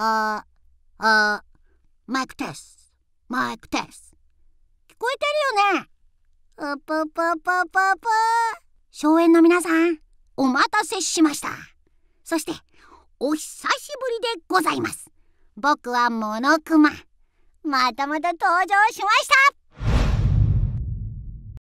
ああマイクテスマイクテス聞こえてるよねパパパパパぷ荘園の皆さんお待たせしましたそしてお久しぶりでございます僕はモノクマまたまた登場しました